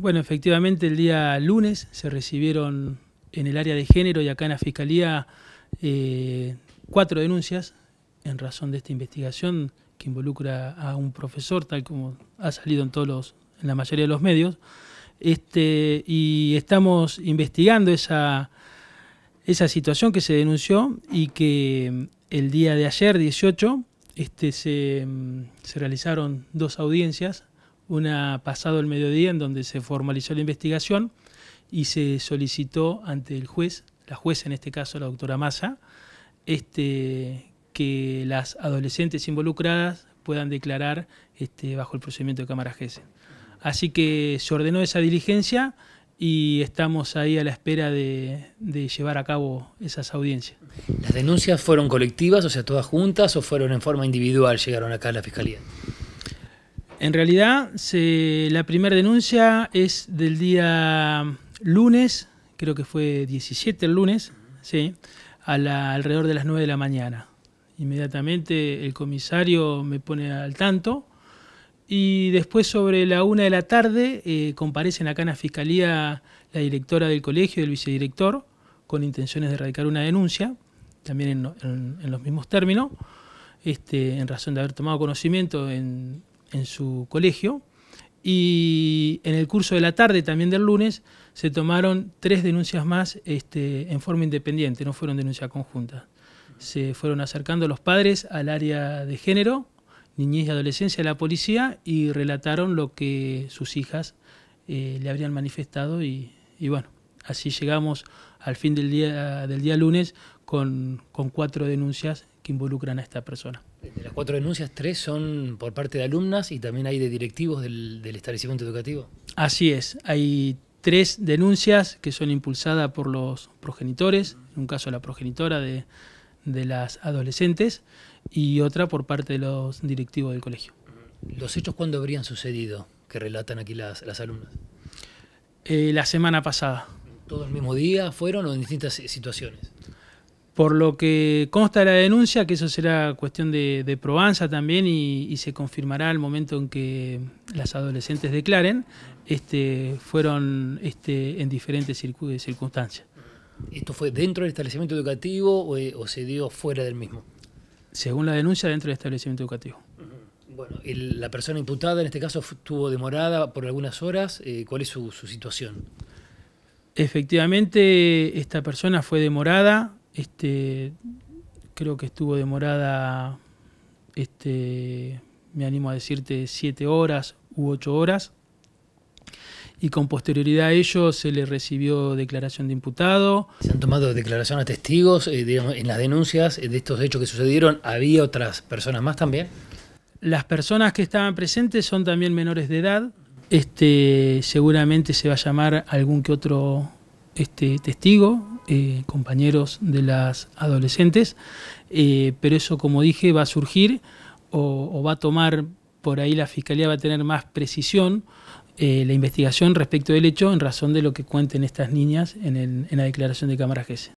Bueno, efectivamente el día lunes se recibieron en el área de género y acá en la Fiscalía eh, cuatro denuncias en razón de esta investigación que involucra a un profesor, tal como ha salido en, todos en la mayoría de los medios. Este, y estamos investigando esa, situación que se denunció y que mm, el día de ayer, 18, este, mm, se realizaron dos audiencias una pasado el mediodía en donde se formalizó la investigación y se solicitó ante el juez, la jueza en este caso, la doctora Massa, este, que las adolescentes involucradas puedan declarar este, bajo el procedimiento de cámara GESE. Así que se ordenó esa diligencia y estamos ahí a la espera de, de, llevar a cabo esas audiencias. ¿Las denuncias fueron colectivas, o sea, todas juntas, o fueron en forma individual, llegaron acá a la Fiscalía? En realidad, la primera denuncia es del día lunes, creo que fue 17 el lunes, a alrededor de las 9 de la mañana. Inmediatamente el comisario me pone al tanto y después sobre la 1 de la tarde eh, comparecen acá en la Fiscalía la directora del colegio y el vicedirector con intenciones de erradicar una denuncia, también en, los mismos términos, este, en razón de haber tomado conocimiento en en su colegio y en el curso de la tarde también del lunes se tomaron tres denuncias más este, en forma independiente, no fueron denuncias conjuntas. Se fueron acercando los padres al área de género, niñez y adolescencia de la policía y relataron lo que sus hijas eh, le habrían manifestado y, bueno, así llegamos al fin del día, del día lunes con, con cuatro denuncias que involucran a esta persona. De las cuatro denuncias, tres son por parte de alumnas y también hay de directivos del, establecimiento educativo. Así es, hay tres denuncias que son impulsadas por los progenitores, en un caso la progenitora de, las adolescentes y otra por parte de los directivos del colegio. ¿Los hechos cuándo habrían sucedido que relatan aquí las, alumnas? Eh, la semana pasada. ¿Todo el mismo día fueron o en distintas situaciones? Por lo que consta de la denuncia, que eso será cuestión de, probanza también y, se confirmará al momento en que las adolescentes declaren, este, fueron este, en diferentes circunstancias. ¿Esto fue dentro del establecimiento educativo eh, o, se dio fuera del mismo? Según la denuncia, dentro del establecimiento educativo. Bueno, la persona imputada en este caso estuvo demorada por algunas horas. Eh, ¿Cuál es su situación? Efectivamente, esta persona fue demorada este, creo que estuvo demorada, este, me animo a decirte, siete horas u ocho horas. Y con posterioridad a ello se le recibió declaración de imputado. Se han tomado declaración a testigos, eh, en las denuncias de estos hechos que sucedieron. ¿Había otras personas más también? Las personas que estaban presentes son también menores de edad. Este, seguramente se va a llamar algún que otro este, testigo eh, compañeros de las adolescentes, eh, pero eso, como dije, va a surgir o, va a tomar, por ahí la Fiscalía va a tener más precisión eh, la investigación respecto del hecho en razón de lo que cuenten estas niñas en, en la declaración de Cámara GESE.